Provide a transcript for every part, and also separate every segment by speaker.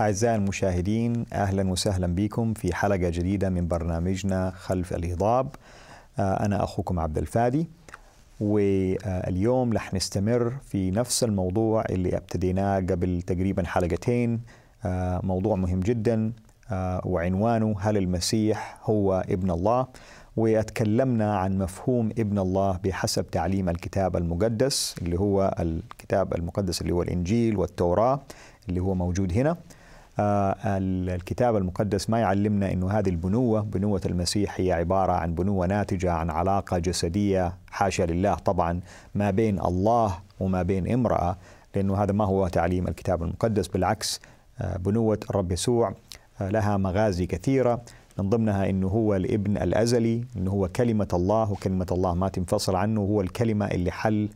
Speaker 1: أعزائي المشاهدين أهلا وسهلا بكم في حلقة جديدة من برنامجنا خلف الهضاب آه، أنا أخوكم عبد الفادي واليوم رح نستمر في نفس الموضوع اللي ابتديناه قبل تقريبا حلقتين آه، موضوع مهم جدا آه، وعنوانه هل المسيح هو ابن الله واتكلمنا عن مفهوم ابن الله بحسب تعليم الكتاب المقدس اللي هو الكتاب المقدس اللي هو الانجيل والتوراه اللي هو موجود هنا الكتاب المقدس ما يعلمنا أن هذه البنوة بنوة المسيح هي عبارة عن بنوة ناتجة عن علاقة جسدية حاشا لله طبعا ما بين الله وما بين امرأة لأنه هذا ما هو تعليم الكتاب المقدس بالعكس آه، بنوة الرب يسوع آه، لها مغازي كثيرة من ضمنها انه هو الابن الازلي انه هو كلمه الله وكلمه الله ما تنفصل عنه هو الكلمه اللي حل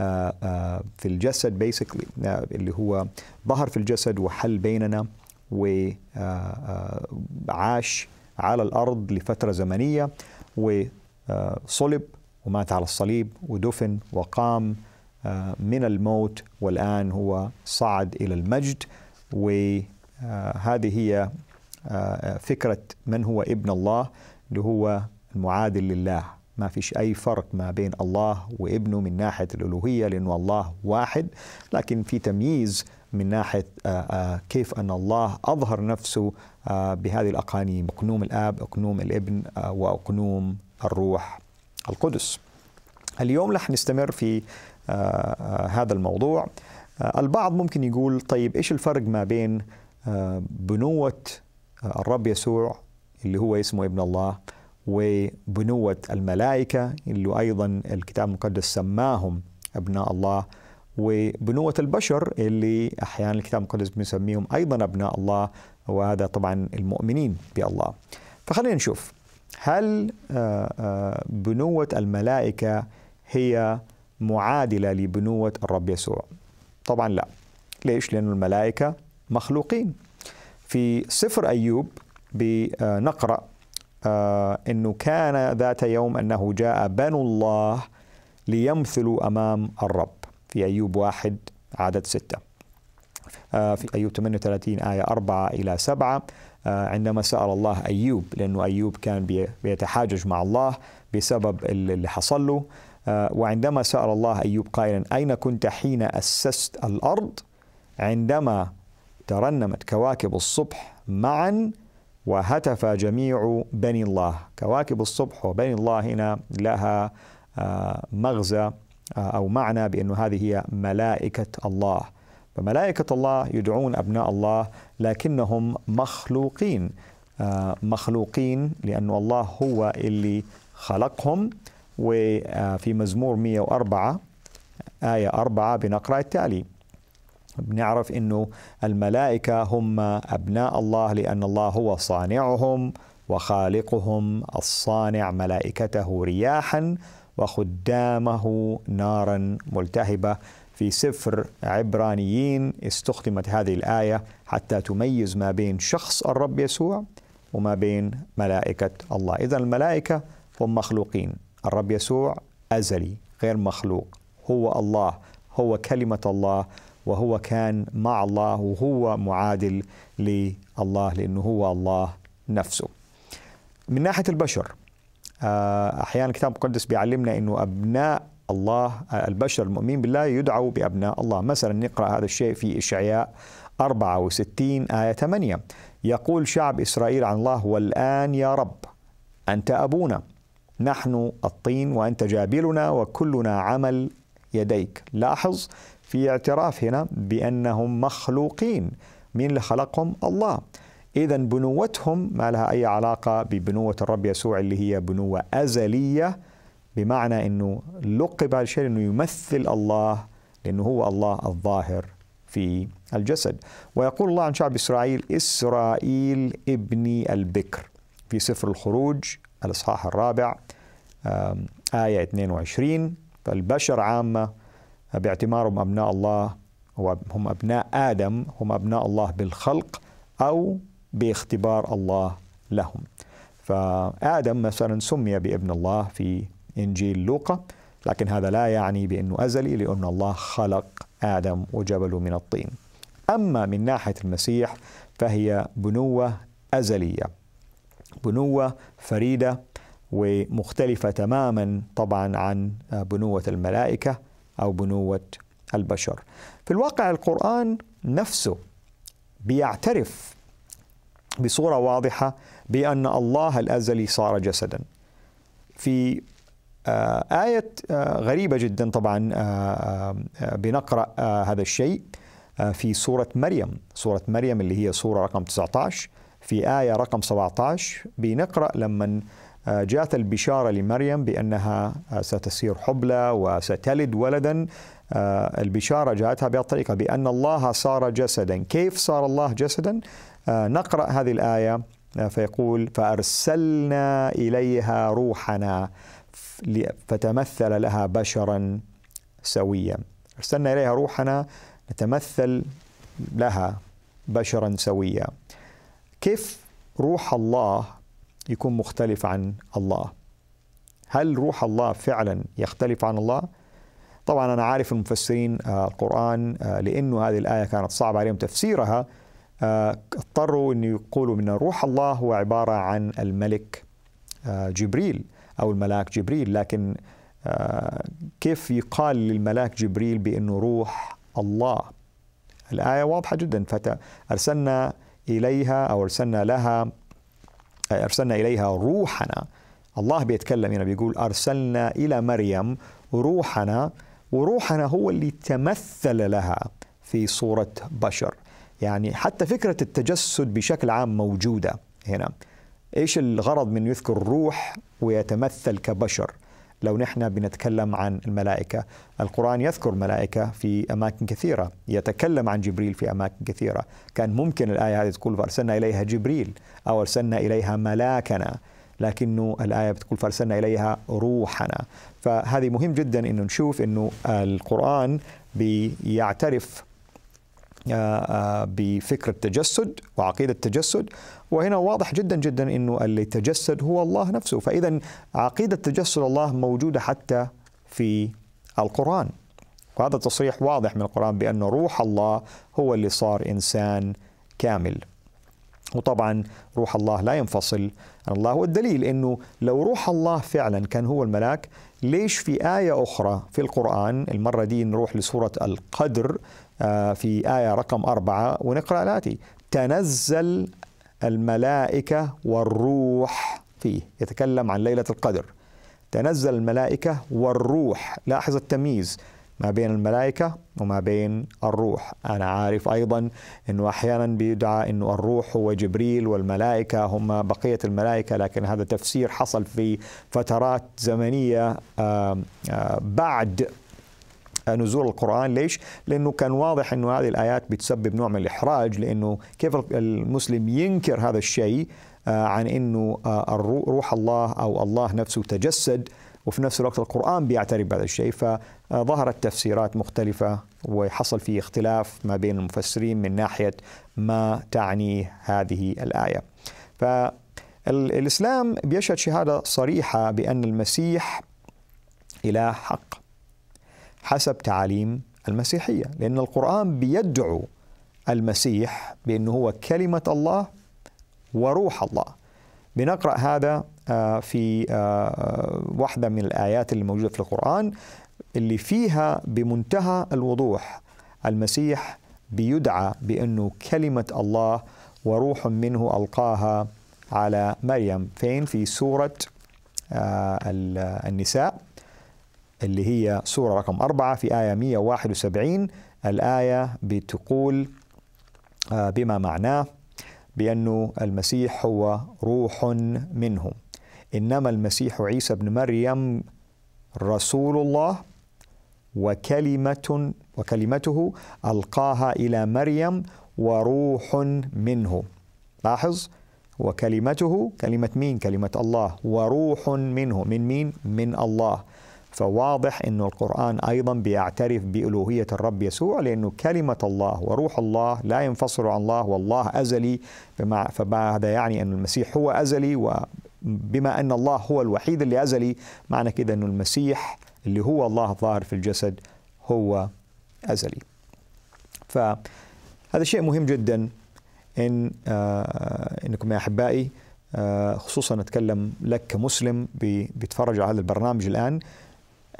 Speaker 1: آه، في الجسد بيسكلي اللي هو ظهر في الجسد وحل بيننا وعاش على الأرض لفترة زمنية وصلب ومات على الصليب ودفن وقام آه، من الموت والآن هو صعد إلى المجد وهذه هي آه، فكرة من هو ابن الله اللي هو المعادل لله ما فيش أي فرق ما بين الله وابنه من ناحية الألوهية لأنه الله واحد لكن في تمييز من ناحية آه، آه، كيف أن الله أظهر نفسه آه، بهذه الأقانيم أقنوم الآب أقنوم الابن وأقنوم الروح القدس اليوم رح نستمر في هذا الموضوع البعض ممكن يقول طيب إيش الفرق ما بين بنوة الرب يسوع اللي هو اسمه ابن الله وبنوة الملائكة اللي أيضا الكتاب المقدس سماهم أبناء الله وبنوة البشر اللي أحيانا الكتاب المقدس بنسميهم أيضا أبناء الله وهذا طبعا المؤمنين بالله فخلينا نشوف هل آه، آه، بنوة الملائكة هي معادلة لبنوة الرب يسوع طبعا لا ليش؟ لأن الملائكة مخلوقين في سفر أيوب بنقرأ آه، أنه كان ذات يوم أنه جاء بنو الله ليمثلوا أمام الرب في أيوب واحد عدد ستة آه، في أيوب 38 آية 4 إلى 7 آه، عندما سأل الله أيوب لأنه أيوب كان بيتحاجج مع الله بسبب اللي حصل له آه، وعندما سأل الله أيوب قائلا أين كنت حين أسست الأرض عندما ترنمت كواكب الصبح معا وهتف جميع بني الله كواكب الصبح وبني الله هنا لها مغزى آه، أو معنى بأن هذه هي ملائكة الله فملائكة الله يدعون أبناء الله لكنهم مخلوقين آه، مخلوقين لأن الله هو اللي خلقهم وفي آه، مزمور 104 آية 4 بنقرأ التالي بنعرف أنه الملائكة هم أبناء الله لأن الله هو صانعهم وخالقهم الصانع ملائكته رياحا وخدامه نارا ملتهبه في سفر عبرانيين استخدمت هذه الايه حتى تميز ما بين شخص الرب يسوع وما بين ملائكه الله، اذا الملائكه هم مخلوقين، الرب يسوع ازلي غير مخلوق، هو الله، هو كلمه الله وهو كان مع الله وهو معادل لله لانه هو الله نفسه. من ناحيه البشر آه، أحيانا الكتاب المقدس بيعلمنا أنه أبناء الله البشر المؤمنين بالله يدعوا بأبناء الله مثلا نقرأ هذا الشيء في إشعياء 64 آية 8 يقول شعب إسرائيل عن الله والآن يا رب أنت أبونا نحن الطين وأنت جابلنا وكلنا عمل يديك لاحظ في اعتراف هنا بأنهم مخلوقين مين اللي خلقهم الله إذا بنوتهم ما لها أي علاقة ببنوة الرب يسوع اللي هي بنوة أزلية بمعنى أنه لقب هذا الشيء أنه يمثل الله لأنه هو الله الظاهر في الجسد ويقول الله عن شعب إسرائيل إسرائيل ابني البكر في سفر الخروج الإصحاح الرابع آية 22 فالبشر عامة باعتبارهم أبناء الله هم أبناء آدم هم أبناء الله بالخلق أو باختبار الله لهم فآدم مثلا سمي بابن الله في إنجيل لوقا لكن هذا لا يعني بأنه أزلي لأن الله خلق آدم وجبله من الطين أما من ناحية المسيح فهي بنوة أزلية بنوة فريدة ومختلفة تماما طبعا عن بنوة الملائكة أو بنوة البشر في الواقع القرآن نفسه بيعترف بصوره واضحه بان الله الازلي صار جسدا. في آه، آية آه، غريبة جدا طبعا آه، بنقرأ هذا الشيء في سورة مريم سورة مريم اللي هي سورة رقم 19 في آية رقم 17 بنقرأ لما جاءت البشارة لمريم بأنها ستسير حبلى وستلد ولدا آه، البشارة جاءتها بهذه الطريقة بأن الله صار جسدا كيف صار الله جسدا آه، نقرأ هذه الآية آه، فيقول فأرسلنا إليها روحنا فتمثل لها بشرا سويا أرسلنا إليها روحنا نتمثل لها بشرا سويا كيف روح الله يكون مختلف عن الله هل روح الله فعلا يختلف عن الله طبعا أنا عارف المفسرين آه، القرآن آه، لأنه هذه الآية كانت صعبة عليهم تفسيرها آه، اضطروا أن يقولوا ان روح الله هو عبارة عن الملك جبريل أو الملاك جبريل لكن كيف يقال للملاك جبريل بأنه روح الله الآية واضحة جدا فأرسلنا إليها أو أرسلنا لها أرسلنا إليها روحنا الله بيتكلم هنا يعني بيقول أرسلنا إلى مريم روحنا وروحنا هو اللي تمثل لها في صورة بشر يعني حتى فكرة التجسد بشكل عام موجودة هنا إيش الغرض من يذكر روح ويتمثل كبشر لو نحن بنتكلم عن الملائكة القرآن يذكر ملائكة في أماكن كثيرة يتكلم عن جبريل في أماكن كثيرة كان ممكن الآية هذه تقول فأرسلنا إليها جبريل أو أرسلنا إليها ملاكنا لكنه الآية بتقول فأرسلنا إليها روحنا فهذه مهم جدا أنه نشوف أنه القرآن بيعترف آه، آه، بفكرة التجسد وعقيدة التجسد وهنا واضح جدا جدا أنه اللي تجسد هو الله نفسه فإذا عقيدة تجسد الله موجودة حتى في القرآن وهذا تصريح واضح من القرآن بأن روح الله هو اللي صار إنسان كامل وطبعا روح الله لا ينفصل عن الله والدليل انه لو روح الله فعلا كان هو الملاك ليش في آية أخرى في القرآن المرة دي نروح لسورة القدر آه، في آية رقم أربعة ونقرأ الآتي تنزل الملائكة والروح فيه يتكلم عن ليلة القدر تنزل الملائكة والروح لاحظ التمييز ما بين الملائكة وما بين الروح أنا عارف أيضا أنه أحيانا بيدعى أنه الروح هو جبريل والملائكة هم بقية الملائكة لكن هذا تفسير حصل في فترات زمنية بعد نزول القرآن ليش؟ لأنه كان واضح أنه هذه الآيات بتسبب نوع من الإحراج لأنه كيف المسلم ينكر هذا الشيء عن أنه روح الله أو الله نفسه تجسد وفي نفس الوقت القرآن بيعترف بهذا الشيء فظهرت تفسيرات مختلفة وحصل في اختلاف ما بين المفسرين من ناحية ما تعني هذه الآية فالإسلام بيشهد شهادة صريحة بأن المسيح إله حق حسب تعاليم المسيحية لأن القرآن بيدعو المسيح بأنه هو كلمة الله وروح الله بنقرأ هذا آه، في آه، آه، واحدة من الآيات اللي موجودة في القرآن اللي فيها بمنتهى الوضوح المسيح بيدعى بأنه كلمة الله وروح منه ألقاها على مريم فين في سورة النساء اللي هي سورة رقم أربعة في آية 171 الآية بتقول بما معناه بأن المسيح هو روح منه إنما المسيح عيسى بن مريم رسول الله وكلمة وكلمته ألقاها إلى مريم وروح منه لاحظ وكلمته كلمة مين؟ كلمة الله وروح منه من مين؟ من الله فواضح أن القرآن أيضا بيعترف بألوهية الرب يسوع لأنه كلمة الله وروح الله لا ينفصل عن الله والله أزلي فما هذا يعني أن المسيح هو أزلي وبما أن الله هو الوحيد اللي أزلي معنى كده أن المسيح اللي هو الله الظاهر في الجسد هو أزلي فهذا شيء مهم جدا إن آه إنكم يا أحبائي آه خصوصا أتكلم لك كمسلم بيتفرج على هذا البرنامج الآن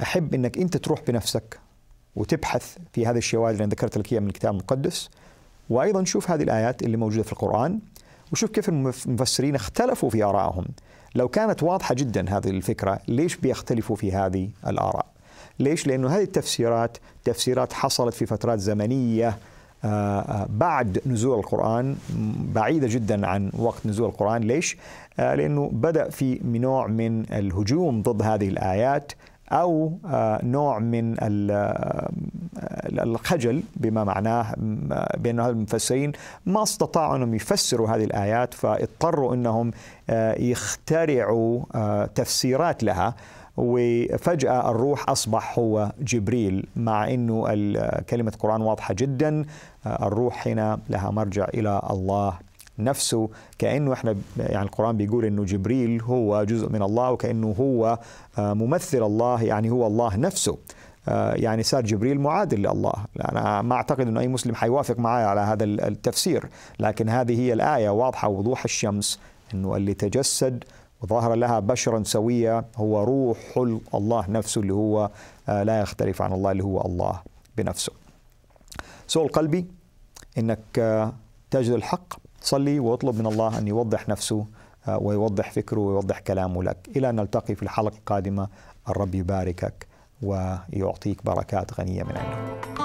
Speaker 1: احب انك انت تروح بنفسك وتبحث في هذه الشواذ اللي ذكرت لك اياها من الكتاب المقدس وايضا شوف هذه الايات اللي موجوده في القران وشوف كيف المفسرين اختلفوا في ارائهم لو كانت واضحه جدا هذه الفكره ليش بيختلفوا في هذه الاراء ليش لانه هذه التفسيرات تفسيرات حصلت في فترات زمنيه آه، آه، بعد نزول القرآن بعيدة جدا عن وقت نزول القرآن ليش؟ آه، لأنه بدأ في نوع من الهجوم ضد هذه الآيات أو آه، نوع من آه، الخجل بما معناه بأن هؤلاء المفسرين ما استطاعوا أنهم يفسروا هذه الآيات فاضطروا أنهم آه، يخترعوا تفسيرات لها وفجأة الروح أصبح هو جبريل مع أنه كلمة القرآن واضحة جدا الروح هنا لها مرجع إلى الله نفسه كانه احنا يعني القران بيقول انه جبريل هو جزء من الله وكانه هو آه، ممثل الله يعني هو الله نفسه آه، يعني صار جبريل معادل لله أنا ما أعتقد انه أي مسلم حيوافق معي على هذا التفسير لكن هذه هي الآية واضحة وضوح الشمس أنه اللي تجسد وظهر لها بشرا سوية هو روح الله نفسه اللي هو آه، لا يختلف عن الله اللي هو الله بنفسه سؤال قلبي أنك تجد الحق صلي واطلب من الله أن يوضح نفسه آه، ويوضح فكره ويوضح كلامه لك إلى أن نلتقي في الحلقة القادمة الرب يباركك ويعطيك بركات غنية من عنده